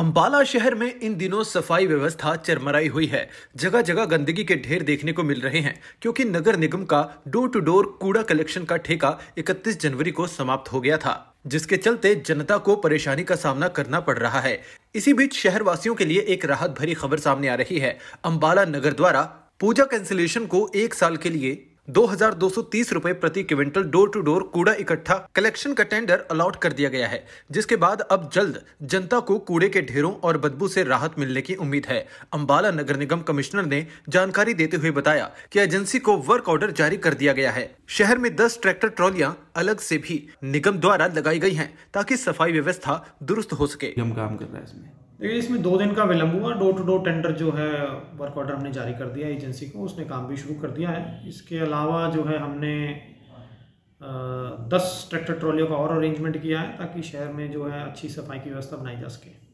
अंबाला शहर में इन दिनों सफाई व्यवस्था चरमराई हुई है जगह जगह गंदगी के ढेर देखने को मिल रहे हैं क्योंकि नगर निगम का डोर टू डोर कूड़ा कलेक्शन का ठेका 31 जनवरी को समाप्त हो गया था जिसके चलते जनता को परेशानी का सामना करना पड़ रहा है इसी बीच शहरवासियों के लिए एक राहत भरी खबर सामने आ रही है अम्बाला नगर द्वारा पूजा कैंसिलेशन को एक साल के लिए 2230 रुपए प्रति क्विंटल डोर टू डोर कूड़ा इकट्ठा कलेक्शन का टेंडर अलॉट कर दिया गया है जिसके बाद अब जल्द जनता को कूड़े के ढेरों और बदबू से राहत मिलने की उम्मीद है अम्बाला नगर निगम कमिश्नर ने जानकारी देते हुए बताया कि एजेंसी को वर्क ऑर्डर जारी कर दिया गया है शहर में दस ट्रैक्टर ट्रॉलियां अलग से भी निगम द्वारा लगाई गई हैं ताकि सफाई व्यवस्था दुरुस्त हो सके हम काम कर रहा है इसमें देखिए इसमें दो दिन का विलंब हुआ डोर टू डोर टेंडर जो है वर्क ऑर्डर हमने जारी कर दिया एजेंसी को उसने काम भी शुरू कर दिया है इसके अलावा जो है हमने दस ट्रैक्टर ट्रॉलियों का और अरेंजमेंट किया है ताकि शहर में जो है अच्छी सफाई की व्यवस्था बनाई जा सके